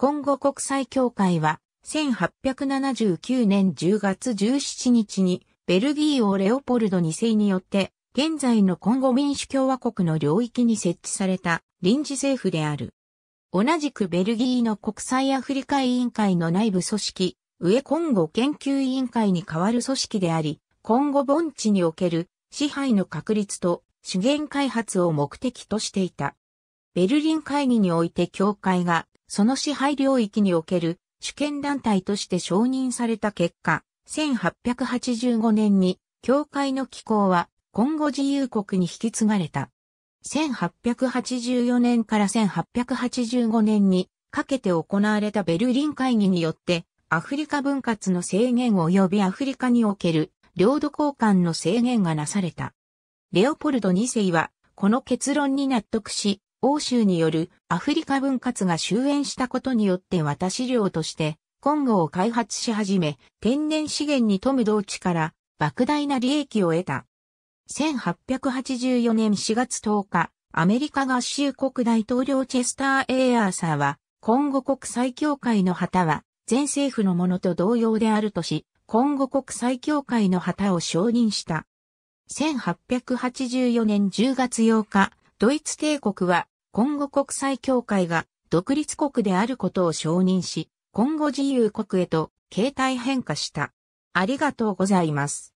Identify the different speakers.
Speaker 1: 今後国際協会は、1879年10月17日に、ベルギー王レオポルド2世によって、現在のコンゴ民主共和国の領域に設置された臨時政府である。同じくベルギーの国際アフリカ委員会の内部組織、上コンゴ研究委員会に代わる組織であり、コンゴ盆地における支配の確立と資源開発を目的としていた。ベルリン会議において協会がその支配領域における主権団体として承認された結果、1885年に教会の機構は今後自由国に引き継がれた。1884年から1885年にかけて行われたベルリン会議によってアフリカ分割の制限及びアフリカにおける領土交換の制限がなされた。レオポルド2世はこの結論に納得し欧州によるアフリカ分割が終焉したことによって渡し量としてコンゴを開発し始め、天然資源に富む同地から莫大な利益を得た。1884年4月10日、アメリカ合衆国大統領チェスター・エイアーサーは、コンゴ国際協会の旗は、全政府のものと同様であるとし、コンゴ国際協会の旗を承認した。1884年10月8日、ドイツ帝国は、今後国際協会が独立国であることを承認し、今後自由国へと形態変化した。ありがとう
Speaker 2: ございます。